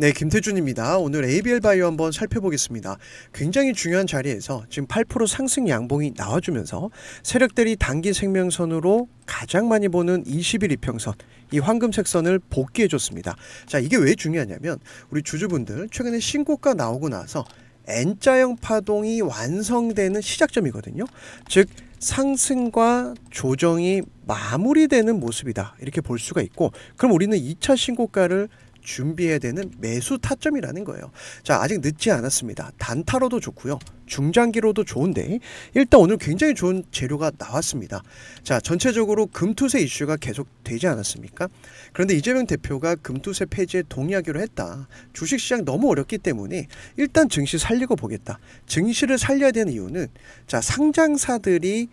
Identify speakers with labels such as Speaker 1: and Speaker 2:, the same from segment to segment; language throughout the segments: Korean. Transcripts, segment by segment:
Speaker 1: 네, 김태준입니다. 오늘 ABL 바이오 한번 살펴보겠습니다. 굉장히 중요한 자리에서 지금 8% 상승 양봉이 나와주면서 세력들이 단기 생명선으로 가장 많이 보는 20일 이평선, 이 황금색 선을 복귀해줬습니다. 자, 이게 왜 중요하냐면 우리 주주분들 최근에 신고가 나오고 나서 N자형 파동이 완성되는 시작점이거든요. 즉 상승과 조정이 마무리되는 모습이다. 이렇게 볼 수가 있고 그럼 우리는 2차 신고가를 준비해야 되는 매수 타점이라는 거예요. 자, 아직 늦지 않았습니다. 단타로도 좋고요. 중장기로도 좋은데 일단 오늘 굉장히 좋은 재료가 나왔습니다. 자, 전체적으로 금투세 이슈가 계속 되지 않았습니까? 그런데 이재명 대표가 금투세 폐지에 동의하기로 했다. 주식시장 너무 어렵기 때문에 일단 증시 살리고 보겠다. 증시를 살려야 되는 이유는 자, 상장사들이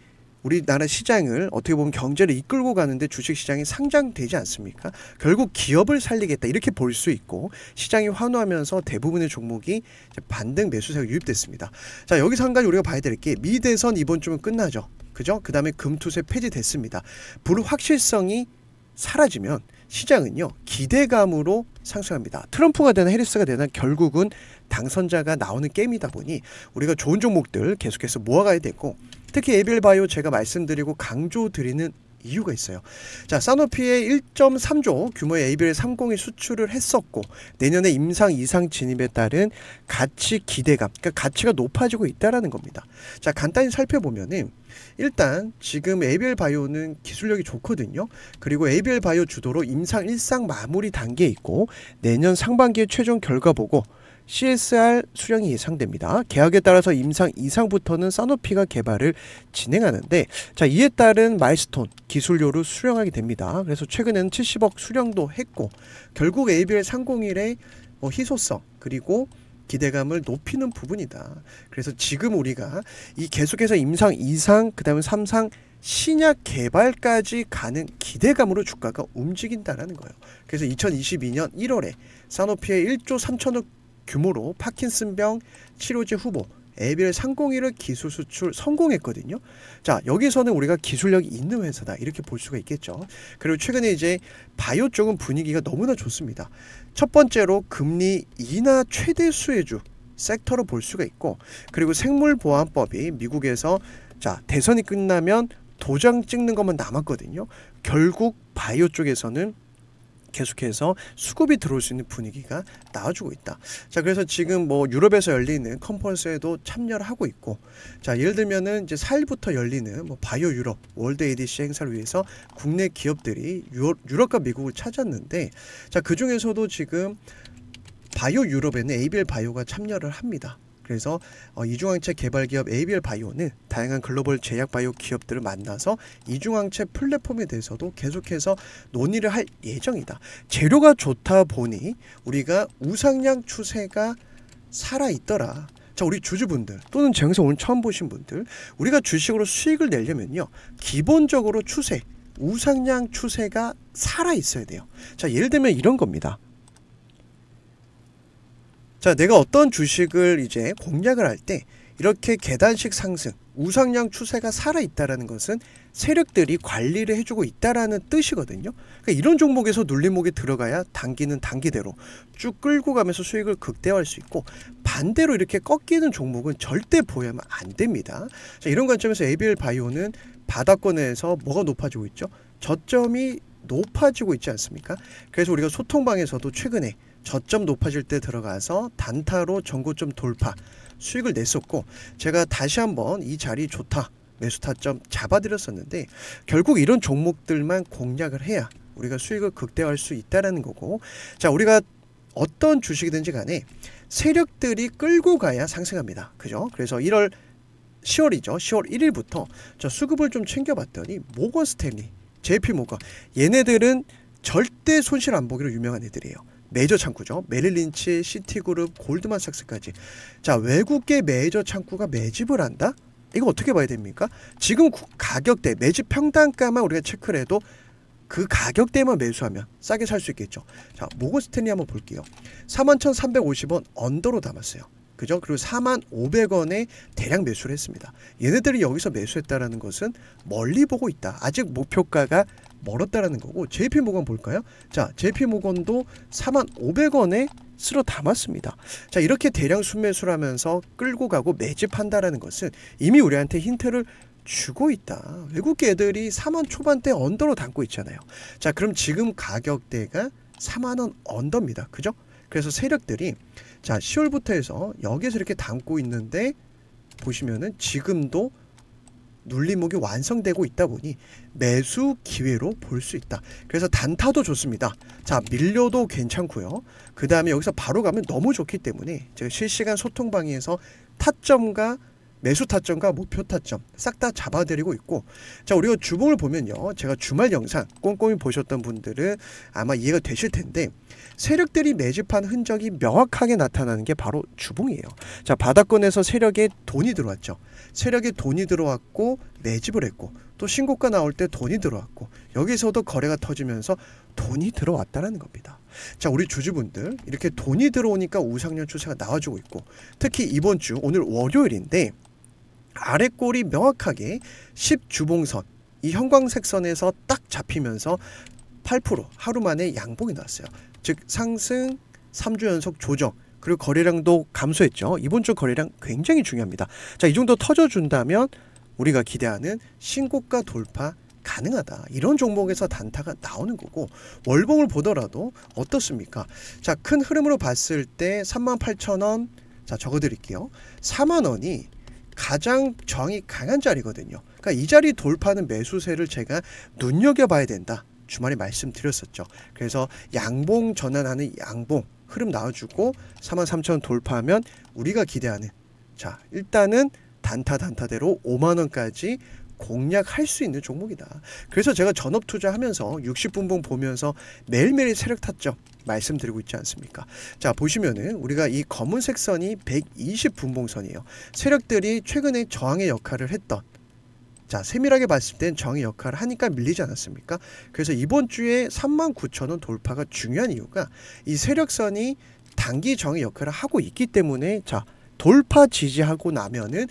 Speaker 1: 우리나라 시장을 어떻게 보면 경제를 이끌고 가는데 주식시장이 상장되지 않습니까? 결국 기업을 살리겠다 이렇게 볼 수 있고 시장이 환호하면서 대부분의 종목이 반등 매수세가 유입됐습니다. 자 여기서 한 가지 우리가 봐야 될 게 미대선 이번 주면 끝나죠. 그죠? 그 다음에 금투세 폐지됐습니다. 불확실성이 사라지면 시장은요 기대감으로 상승합니다. 트럼프가 되나 해리스가 되나 결국은 당선자가 나오는 게임이다 보니 우리가 좋은 종목들 계속해서 모아가야 되고 특히 에빌바이오 제가 말씀드리고 강조드리는 이유가 있어요. 자, 사노피의 1.3조 규모의 ABL 30이 수출을 했었고 내년에 임상 이상 진입에 따른 가치 기대감, 그러니까 가치가 높아지고 있다라는 겁니다. 자, 간단히 살펴보면은 일단 지금 ABL 바이오는 기술력이 좋거든요. 그리고 ABL 바이오 주도로 임상 일상 마무리 단계에 있고 내년 상반기에 최종 결과 보고 CSR 수령이 예상됩니다. 계약에 따라서 임상 이상부터는 사노피가 개발을 진행하는데 자 이에 따른 마일스톤 기술료를 수령하게 됩니다. 그래서 최근에는 70억 수령도 했고 결국 ABL 301의 뭐 희소성 그리고 기대감을 높이는 부분이다. 그래서 지금 우리가 이 계속해서 임상 이상 그다음에 삼상 신약 개발까지 가는 기대감으로 주가가 움직인다라는 거예요. 그래서 2022년 1월에 사노피의 1조 3천억 규모로 파킨슨병 치료제 후보 에빌 3공1을 기술 수출 성공했거든요. 자, 여기서는 우리가 기술력이 있는 회사다. 이렇게 볼 수가 있겠죠. 그리고 최근에 이제 바이오 쪽은 분위기가 너무나 좋습니다. 첫 번째로 금리 인하 최대 수혜주 섹터로 볼 수가 있고, 그리고 생물보안법이 미국에서 자, 대선이 끝나면 도장 찍는 것만 남았거든요. 결국 바이오 쪽에서는 계속해서 수급이 들어올 수 있는 분위기가 나와주고 있다. 자, 그래서 지금 뭐 유럽에서 열리는 컨퍼런스에도 참여를 하고 있고, 자, 예를 들면은 이제 4일부터 열리는 뭐 바이오 유럽 월드 ADC 행사를 위해서 국내 기업들이 유럽, 과 미국을 찾았는데, 자, 그 중에서도 지금 바이오 유럽에는 ABL 바이오가 참여를 합니다. 그래서 어, 이중항체 개발기업 ABL 바이오는 다양한 글로벌 제약 바이오 기업들을 만나서 이중항체 플랫폼에 대해서도 계속해서 논의를 할 예정이다. 재료가 좋다 보니 우리가 우상향 추세가 살아있더라. 자, 우리 주주분들 또는 제 영상 오늘 처음 보신 분들 우리가 주식으로 수익을 내려면요. 기본적으로 추세, 우상향 추세가 살아있어야 돼요. 자, 예를 들면 이런 겁니다. 자, 내가 어떤 주식을 이제 공략을 할 때 이렇게 계단식 상승, 우상향 추세가 살아있다라는 것은 세력들이 관리를 해주고 있다라는 뜻이거든요. 그러니까 이런 종목에서 눌림목에 들어가야 단기는 단기대로 쭉 끌고 가면서 수익을 극대화할 수 있고 반대로 이렇게 꺾이는 종목은 절대 보여면 안 됩니다. 자, 이런 관점에서 ABL 바이오는 바닥권에서 뭐가 높아지고 있죠? 저점이 높아지고 있지 않습니까? 그래서 우리가 소통방에서도 최근에 저점 높아질 때 들어가서 단타로 전고점 돌파 수익을 냈었고 제가 다시 한번 이 자리 좋다 매수 타점 잡아드렸었는데 결국 이런 종목들만 공략을 해야 우리가 수익을 극대화할 수 있다라는 거고 자 우리가 어떤 주식이든지 간에 세력들이 끌고 가야 상승합니다 그죠 그래서 1월 10월이죠 10월 1일부터 저 수급을 좀 챙겨봤더니 모건 스탠리 JP 모건 얘네들은 절대 손실 안 보기로 유명한 애들이에요 메이저 창구죠. 메릴린치, 시티그룹, 골드만삭스까지. 자, 외국계 메이저 창구가 매집을 한다? 이거 어떻게 봐야 됩니까? 지금 가격대, 매집 평당가만 우리가 체크를 해도 그 가격대만 매수하면 싸게 살 수 있겠죠. 자, 모건 스탠리 한번 볼게요. 41,350원 언더로 담았어요. 그죠? 그리고 4 500원에 대량 매수를 했습니다. 얘네들이 여기서 매수했다라는 것은 멀리 보고 있다. 아직 목표가가 멀었다라는 거고 JP 모건 볼까요? 자, JP 모건도 4500원에 만 쓸어 담았습니다. 자, 이렇게 대량 순매수를 하면서 끌고 가고 매집한다라는 것은 이미 우리한테 힌트를 주고 있다. 외국 애들이 4만 초반대 언더로 담고 있잖아요. 자, 그럼 지금 가격대가 4만원 언더입니다. 그죠? 그래서 세력들이 자, 10월부터 해서 여기서 이렇게 담고 있는데 보시면은 지금도 눌림목이 완성되고 있다 보니 매수 기회로 볼 수 있다. 그래서 단타도 좋습니다. 자 밀려도 괜찮고요. 그 다음에 여기서 바로 가면 너무 좋기 때문에 제가 실시간 소통 방에서 타점과 매수 타점과 목표 타점 싹 다 잡아드리고 있고 자 우리가 주봉을 보면요 제가 주말 영상 꼼꼼히 보셨던 분들은 아마 이해가 되실 텐데 세력들이 매집한 흔적이 명확하게 나타나는 게 바로 주봉이에요 자 바닥권에서 세력에 돈이 들어왔죠 세력에 돈이 들어왔고 매집을 했고 또 신고가 나올 때 돈이 들어왔고 여기서도 거래가 터지면서 돈이 들어왔다는 라 겁니다 자 우리 주주분들 이렇게 돈이 들어오니까 우상년 추세가 나와주고 있고 특히 이번 주 오늘 월요일인데 아래 골이 명확하게 10주봉선 이 형광색선에서 딱 잡히면서 8% 하루 만에 양봉이 나왔어요. 즉 상승 3주 연속 조정 그리고 거래량도 감소했죠. 이번 주 거래량 굉장히 중요합니다. 자, 이 정도 터져준다면 우리가 기대하는 신고가 돌파 가능하다. 이런 종목에서 단타가 나오는 거고 월봉을 보더라도 어떻습니까? 자, 큰 흐름으로 봤을 때 38,000원 자, 적어드릴게요. 4만원이 가장 저항이 강한 자리거든요. 그러니까 이 자리 돌파는 매수세를 제가 눈여겨봐야 된다. 주말에 말씀드렸었죠. 그래서 양봉 전환하는 양봉 흐름 나와주고 4 3 0 0 0 돌파하면 우리가 기대하는 자 일단은 단타 단타대로 5만원까지 공략할 수 있는 종목이다. 그래서 제가 전업 투자하면서 60분봉 보면서 매일매일 세력 탔죠. 말씀드리고 있지 않습니까? 자, 보시면은 우리가 이 검은색 선이 120분봉선이에요. 세력들이 최근에 저항의 역할을 했던 자, 세밀하게 봤을 땐 정의 역할을 하니까 밀리지 않았습니까? 그래서 이번 주에 39,000원 돌파가 중요한 이유가 이 세력선이 단기 정의 역할을 하고 있기 때문에 자, 돌파 지지하고 나면은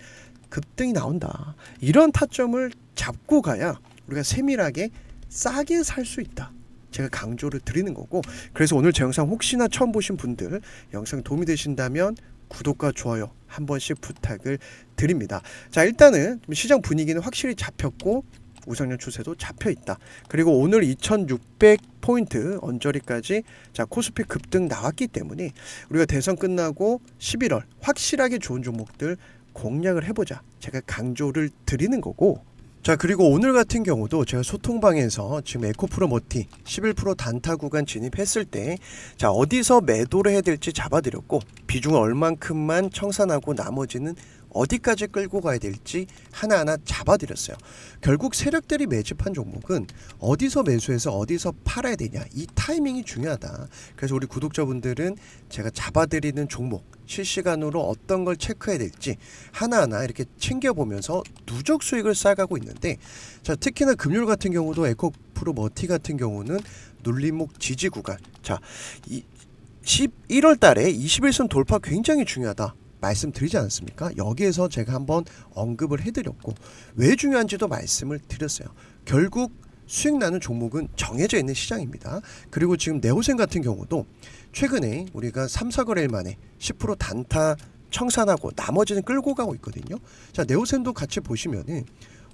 Speaker 1: 급등이 나온다. 이런 타점을 잡고 가야 우리가 세밀하게 싸게 살 수 있다. 제가 강조를 드리는 거고 그래서 오늘 제 영상 혹시나 처음 보신 분들 영상 도움이 되신다면 구독과 좋아요 한 번씩 부탁을 드립니다. 자 일단은 시장 분위기는 확실히 잡혔고 우상향 추세도 잡혀 있다. 그리고 오늘 2600포인트 언저리까지 자 코스피 급등 나왔기 때문에 우리가 대선 끝나고 11월 확실하게 좋은 종목들 공략을 해보자. 제가 강조를 드리는 거고. 자 그리고 오늘 같은 경우도 제가 소통방에서 지금 에코프로 모티 11% 단타 구간 진입했을 때 자 어디서 매도를 해야 될지 잡아드렸고 비중 얼만큼만 청산하고 나머지는 어디까지 끌고 가야 될지 하나하나 잡아드렸어요. 결국 세력들이 매집한 종목은 어디서 매수해서 어디서 팔아야 되냐 이 타이밍이 중요하다. 그래서 우리 구독자분들은 제가 잡아드리는 종목 실시간으로 어떤 걸 체크해야 될지 하나하나 이렇게 챙겨보면서 누적 수익을 쌓아가고 있는데 자 특히나 금요일 같은 경우도 에코프로 머티 뭐 같은 경우는 눌림목 지지 구간 자이 11월 달에 21선 돌파 굉장히 중요하다. 말씀드리지 않습니까 여기에서 제가 한번 언급을 해드렸고 왜 중요한지도 말씀을 드렸어요. 결국 수익 나는 종목은 정해져 있는 시장입니다. 그리고 지금 네오센 같은 경우도 최근에 우리가 3, 4거래일 만에 10% 단타 청산하고 나머지는 끌고 가고 있거든요. 자, 네오센도 같이 보시면은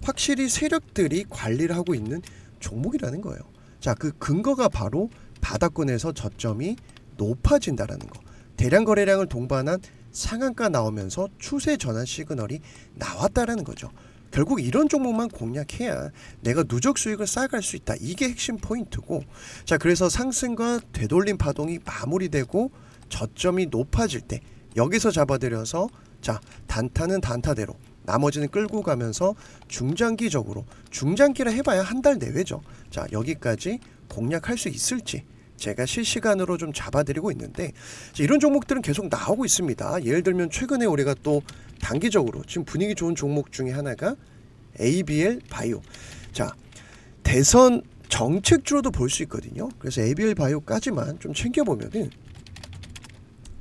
Speaker 1: 확실히 세력들이 관리를 하고 있는 종목이라는 거예요. 자, 그 근거가 바로 바닥권에서 저점이 높아진다라는 거. 대량 거래량을 동반한 상한가 나오면서 추세 전환 시그널이 나왔다라는 거죠. 결국 이런 종목만 공략해야 내가 누적 수익을 쌓아갈 수 있다. 이게 핵심 포인트고. 자, 그래서 상승과 되돌림 파동이 마무리되고 저점이 높아질 때 여기서 잡아들여서 자, 단타는 단타대로 나머지는 끌고 가면서 중장기적으로 중장기라 해봐야 한 달 내외죠. 자, 여기까지 공략할 수 있을지 제가 실시간으로 좀 잡아드리고 있는데 이런 종목들은 계속 나오고 있습니다. 예를 들면 최근에 우리가 또 단기적으로 지금 분위기 좋은 종목 중에 하나가 ABL 바이오. 자, 대선 정책주로도 볼 수 있거든요. 그래서 ABL 바이오까지만 좀 챙겨보면은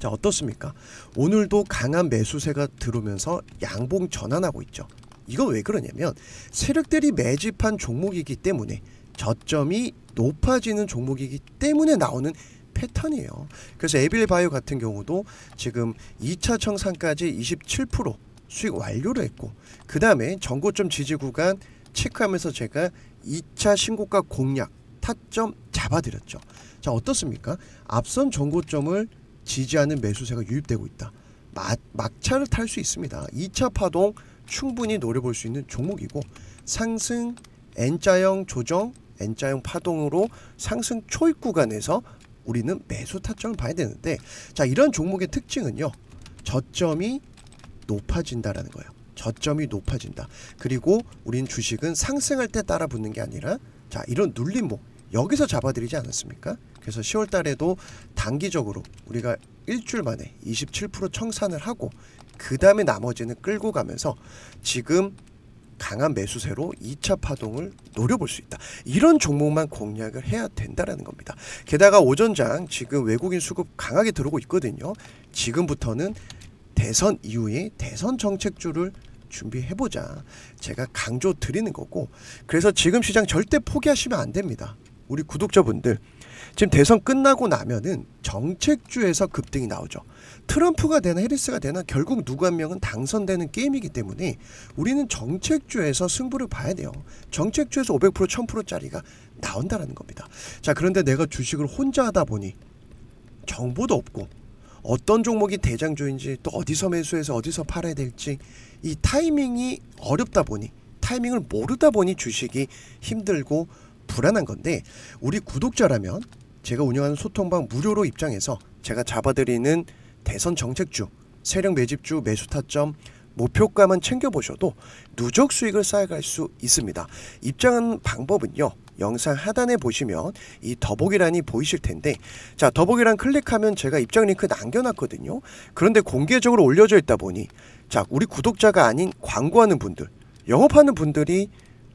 Speaker 1: 자, 어떻습니까? 오늘도 강한 매수세가 들어오면서 양봉 전환하고 있죠. 이건 왜 그러냐면 세력들이 매집한 종목이기 때문에 저점이 높아지는 종목이기 때문에 나오는 패턴이에요. 그래서 에빌바이오 같은 경우도 지금 2차 청산까지 27% 수익 완료를 했고 그 다음에 전고점 지지 구간 체크하면서 제가 2차 신고가 공략 타점 잡아드렸죠. 자 어떻습니까? 앞선 전고점을 지지하는 매수세가 유입되고 있다. 마, 막차를 탈 수 있습니다. 2차 파동 충분히 노려볼 수 있는 종목이고 상승 N자형 조정 N자형 파동으로 상승 초입 구간에서 우리는 매수 타점을 봐야 되는데 자 이런 종목의 특징은요 저점이 높아진다라는 거예요 저점이 높아진다 그리고 우린 주식은 상승할 때 따라 붙는 게 아니라 자 이런 눌림목 여기서 잡아들이지 않았습니까 그래서 10월 달에도 단기적으로 우리가 일주일 만에 27% 청산을 하고 그 다음에 나머지는 끌고 가면서 지금 강한 매수세로 2차 파동을 노려볼 수 있다. 이런 종목만 공략을 해야 된다라는 겁니다. 게다가 오전장 지금 외국인 수급 강하게 들어오고 있거든요. 지금부터는 대선 이후에 대선 정책주를 준비해보자. 제가 강조 드리는 거고. 그래서 지금 시장 절대 포기하시면 안 됩니다. 우리 구독자분들 지금 대선 끝나고 나면은 정책주에서 급등이 나오죠. 트럼프가 되나 해리스가 되나 결국 누구 한 명은 당선되는 게임이기 때문에 우리는 정책주에서 승부를 봐야 돼요. 정책주에서 500% 1000%짜리가 나온다라는 겁니다. 자, 그런데 내가 주식을 혼자 하다 보니 정보도 없고 어떤 종목이 대장주인지 또 어디서 매수해서 어디서 팔아야 될지 이 타이밍이 어렵다 보니 타이밍을 모르다 보니 주식이 힘들고 불안한 건데 우리 구독자라면 제가 운영하는 소통방 무료로 입장해서 제가 잡아드리는 대선 정책주, 세력 매집주, 매수 타점, 목표가만 챙겨보셔도 누적 수익을 쌓아갈 수 있습니다. 입장하는 방법은요. 영상 하단에 보시면 이 더보기란이 보이실 텐데 자 더보기란 클릭하면 제가 입장 링크 남겨놨거든요. 그런데 공개적으로 올려져 있다 보니 자 우리 구독자가 아닌 광고하는 분들 영업하는 분들이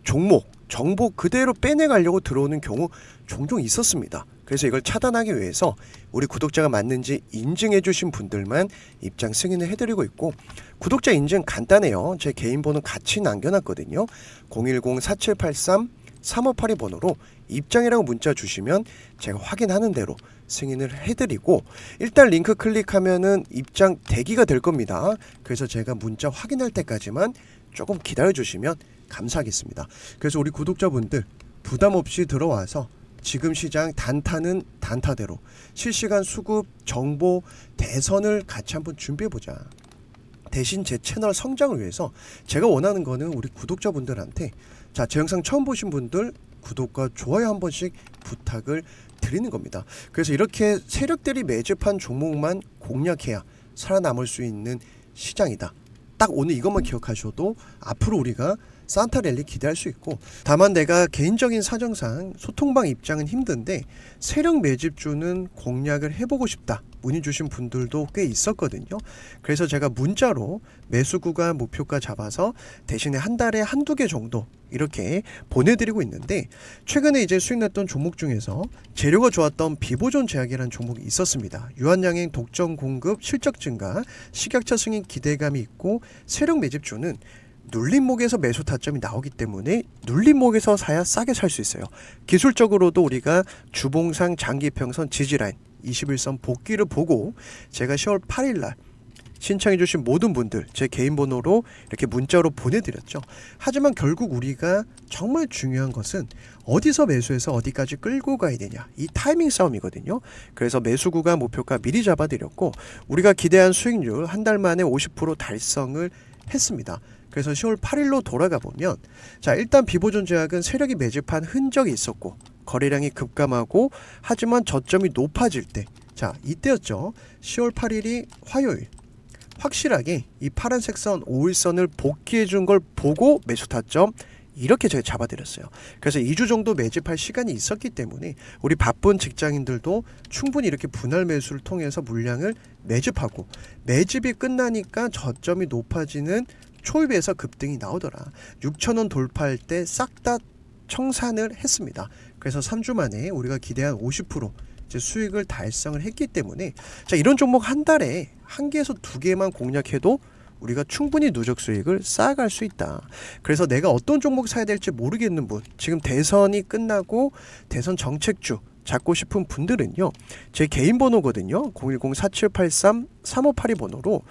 Speaker 1: 종목 정보 그대로 빼내가려고 들어오는 경우 종종 있었습니다. 그래서 이걸 차단하기 위해서 우리 구독자가 맞는지 인증해주신 분들만 입장 승인을 해드리고 있고 구독자 인증 간단해요. 제 개인 번호 같이 남겨놨거든요. 010-4783 3582 번호로 입장이라고 문자 주시면 제가 확인하는 대로 승인을 해드리고 일단 링크 클릭하면은 입장 대기가 될 겁니다. 그래서 제가 문자 확인할 때까지만 조금 기다려 주시면 감사하겠습니다. 그래서 우리 구독자분들 부담 없이 들어와서 지금 시장 단타는 단타대로 실시간 수급, 정보, 대선을 같이 한번 준비해보자. 대신 제 채널 성장을 위해서 제가 원하는 거는 우리 구독자분들한테 자, 제 영상 처음 보신 분들 구독과 좋아요 한 번씩 부탁을 드리는 겁니다. 그래서 이렇게 세력들이 매집한 종목만 공략해야 살아남을 수 있는 시장이다. 딱 오늘 이것만 기억하셔도 앞으로 우리가 산타 랠리 기대할 수 있고 다만 내가 개인적인 사정상 소통방 입장은 힘든데 세력 매집주는 공략을 해보고 싶다 문의 주신 분들도 꽤 있었거든요 그래서 제가 문자로 매수 구간 목표가 잡아서 대신에 한 달에 한두 개 정도 이렇게 보내드리고 있는데 최근에 이제 수익났던 종목 중에서 재료가 좋았던 비보존 제약이라는 종목이 있었습니다. 유한양행 독점 공급 실적 증가, 식약처 승인 기대감이 있고 세력 매집주는 눌림목에서 매수 타점이 나오기 때문에 눌림목에서 사야 싸게 살 수 있어요. 기술적으로도 우리가 주봉상 장기평선 지지라인 21선 복귀를 보고 제가 10월 8일날 신청해 주신 모든 분들 제 개인 번호로 이렇게 문자로 보내드렸죠. 하지만 결국 우리가 정말 중요한 것은 어디서 매수해서 어디까지 끌고 가야 되냐 이 타이밍 싸움이거든요. 그래서 매수 구간 목표가 미리 잡아드렸고 우리가 기대한 수익률 한 달 만에 50% 달성을 했습니다. 그래서 10월 8일로 돌아가 보면 자 일단 비보존 제약은 세력이 매집한 흔적이 있었고 거래량이 급감하고 하지만 저점이 높아질 때자 이때였죠 10월 8일이 화요일 확실하게 이 파란색 선 5일선을 복귀해 준 걸 보고 매수 타점 이렇게 제가 잡아드렸어요. 그래서 2주 정도 매집할 시간이 있었기 때문에 우리 바쁜 직장인들도 충분히 이렇게 분할 매수를 통해서 물량을 매집하고 매집이 끝나니까 저점이 높아지는 초입에서 급등이 나오더라. 6천원 돌파할 때 싹 다 청산을 했습니다. 그래서 3주 만에 우리가 기대한 50% 이제 수익을 달성을 했기 때문에 자 이런 종목 한 달에 한 개에서 두 개만 공략해도 우리가 충분히 누적 수익을 쌓아갈 수 있다. 그래서 내가 어떤 종목 사야 될지 모르겠는 분, 지금 대선이 끝나고 대선 정책주 잡고 싶은 분들은요. 제 개인 번호거든요. 010-4783-3582 번호로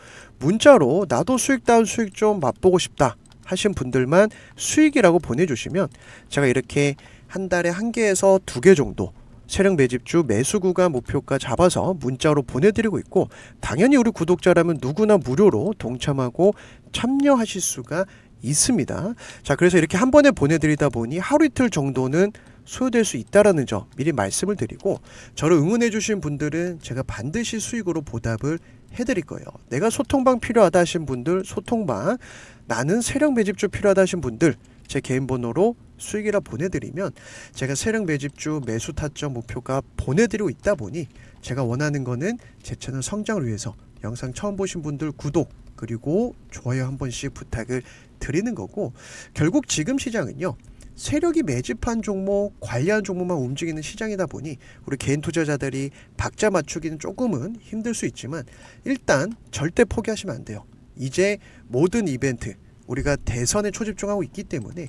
Speaker 1: 문자로 나도 수익 다운 수익 좀 맛보고 싶다 하신 분들만 수익이라고 보내주시면 제가 이렇게 한 달에 한 개에서 두 개 정도 세력 매집주 매수 구간 목표가 잡아서 문자로 보내드리고 있고 당연히 우리 구독자라면 누구나 무료로 동참하고 참여하실 수가 있습니다. 자 그래서 이렇게 한 번에 보내드리다 보니 하루 이틀 정도는 소요될 수 있다라는 점 미리 말씀을 드리고 저를 응원해 주신 분들은 제가 반드시 수익으로 보답을 해드릴 거예요. 내가 소통방 필요하다 하신 분들 소통방 나는 세력 매집주 필요하다 하신 분들 제 개인 번호로 수익이라 보내드리면 제가 세력 매집주 매수 타점 목표가 보내드리고 있다 보니 제가 원하는 거는 제 채널 성장을 위해서 영상 처음 보신 분들 구독 그리고 좋아요 한 번씩 부탁을 드리는 거고 결국 지금 시장은요 세력이 매집한 종목, 관리한 종목만 움직이는 시장이다 보니 우리 개인 투자자들이 박자 맞추기는 조금은 힘들 수 있지만 일단 절대 포기하시면 안 돼요. 이제 모든 이벤트, 우리가 대선에 초집중하고 있기 때문에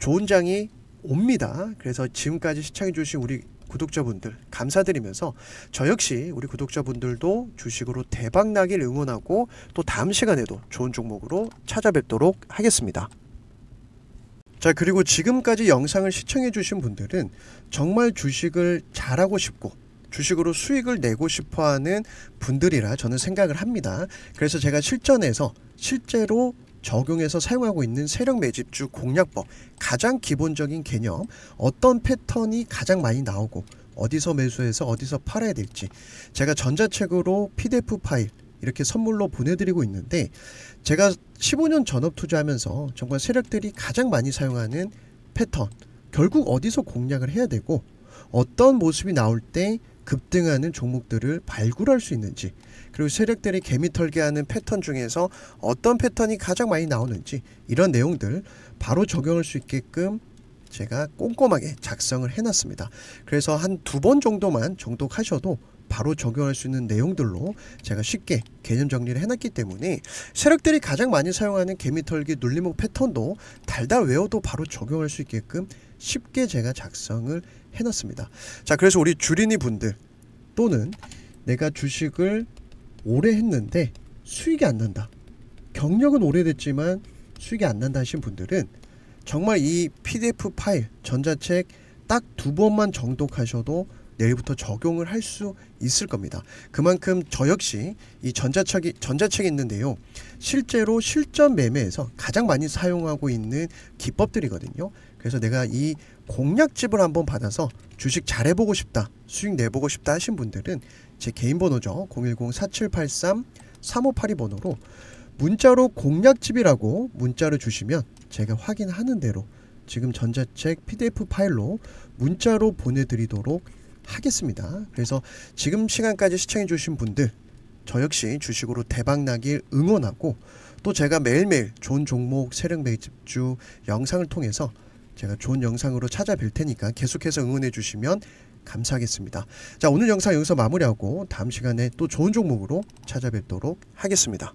Speaker 1: 좋은 장이 옵니다. 그래서 지금까지 시청해주신 우리 구독자분들 감사드리면서 저 역시 우리 구독자분들도 주식으로 대박나길 응원하고 또 다음 시간에도 좋은 종목으로 찾아뵙도록 하겠습니다. 자, 그리고 지금까지 영상을 시청해 주신 분들은 정말 주식을 잘하고 싶고 주식으로 수익을 내고 싶어 하는 분들이라 저는 생각을 합니다. 그래서 제가 실전에서 실제로 적용해서 사용하고 있는 세력 매집주 공략법, 가장 기본적인 개념, 어떤 패턴이 가장 많이 나오고, 어디서 매수해서 어디서 팔아야 될지, 제가 전자책으로 PDF 파일, 이렇게 선물로 보내드리고 있는데, 제가 15년 전업 투자하면서 정말 세력들이 가장 많이 사용하는 패턴, 결국 어디서 공략을 해야 되고 어떤 모습이 나올 때 급등하는 종목들을 발굴할 수 있는지 그리고 세력들이 개미 털게하는 패턴 중에서 어떤 패턴이 가장 많이 나오는지 이런 내용들 바로 적용할 수 있게끔 제가 꼼꼼하게 작성을 해놨습니다. 그래서 한 두 번 정도만 정독하셔도 바로 적용할 수 있는 내용들로 제가 쉽게 개념 정리를 해놨기 때문에 세력들이 가장 많이 사용하는 개미털기 눌림목 패턴도 달달 외워도 바로 적용할 수 있게끔 쉽게 제가 작성을 해놨습니다. 자 그래서 우리 주린이 분들 또는 내가 주식을 오래 했는데 수익이 안 난다. 경력은 오래됐지만 수익이 안 난다 하신 분들은 정말 이 PDF 파일 전자책 딱 두 번만 정독하셔도 내일부터 적용을 할 수 있을 겁니다. 그만큼 저 역시 이 전자책이 전자책이 있는데요. 실제로 실전 매매에서 가장 많이 사용하고 있는 기법들이거든요. 그래서 내가 이 공략집을 한번 받아서 주식 잘해보고 싶다, 수익 내보고 싶다 하신 분들은 제 개인 번호죠. 010-4783-3582 번호로 문자로 공략집이라고 문자를 주시면 제가 확인하는 대로 지금 전자책 PDF 파일로 문자로 보내드리도록 하겠습니다. 그래서 지금 시간까지 시청해주신 분들 저 역시 주식으로 대박나길 응원하고 또 제가 매일매일 좋은 종목 세력 매집주 영상을 통해서 제가 좋은 영상으로 찾아뵐 테니까 계속해서 응원해 주시면 감사하겠습니다. 자 오늘 영상 여기서 마무리하고 다음 시간에 또 좋은 종목으로 찾아뵙도록 하겠습니다.